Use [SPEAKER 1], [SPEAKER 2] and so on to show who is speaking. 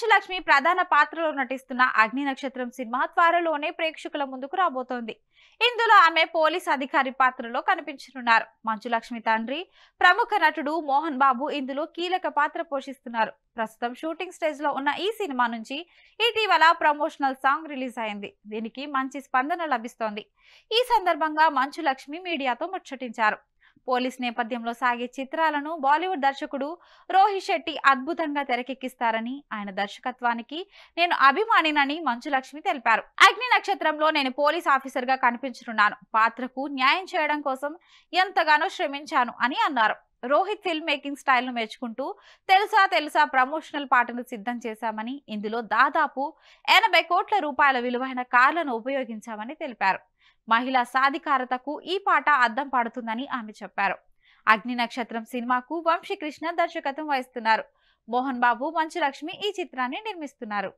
[SPEAKER 1] కాంచలక్ష్మి ప్రధాన పాత్రలో నటిస్తున్న అగ్ని నక్షత్రం సినిమా త్వరలోనే ప్రేక్షకుల ముందుకు రాబోతోంది ఇందులో ఆమె పోలీస్ అధికారి పాత్రలో కనిపించనున్నారు మంచులక్ష్మి తండ్రి ప్రముఖ నటుడు మోహన్ బాబు ఇందులో కీలక పాత్ర పోషిస్తున్నారు ప్రస్తుతం షూటింగ్ స్టేజ్ లో ఉన్న ఈ సినిమా నుంచి ఇటీవల ప్రమోషనల్ సాంగ్ రిలీజ్ అయింది దీనికి మంచి స్పందన లభిస్తోంది ఈ సందర్భంగా మంచులక్ష్మి మీడియాతో ముచ్చటించారు పోలీస్ నేపథ్యంలో సాగే చిత్రాలను బాలీవుడ్ దర్శకుడు రోహిత్ శెట్టి అద్భుతంగా తెరకెక్కిస్తారని ఆయన దర్శకత్వానికి నేను అభిమానినని మంచులక్ష్మి తెలిపారు అగ్ని నక్షత్రంలో నేను పోలీస్ ఆఫీసర్గా కనిపించనున్నాను పాత్రకు న్యాయం చేయడం కోసం ఎంతగానో శ్రమించాను అని అన్నారు రోహిత్ ఫిల్మ్ మేకింగ్ స్టైల్ను మెచ్చుకుంటూ తెలుసా తెలుసా ప్రమోషనల్ పాటను సిద్ధం చేశామని ఇందులో దాదాపు ఎనభై కోట్ల రూపాయల విలువైన కార్లను ఉపయోగించామని తెలిపారు మహిళా సాధికారతకు ఈ పాట అద్దం పాడుతుందని ఆమె చెప్పారు అగ్ని నక్షత్రం సినిమాకు వంశీకృష్ణ దర్శకత్వం వహిస్తున్నారు మోహన్ బాబు మంచు లక్ష్మి ఈ చిత్రాన్ని నిర్మిస్తున్నారు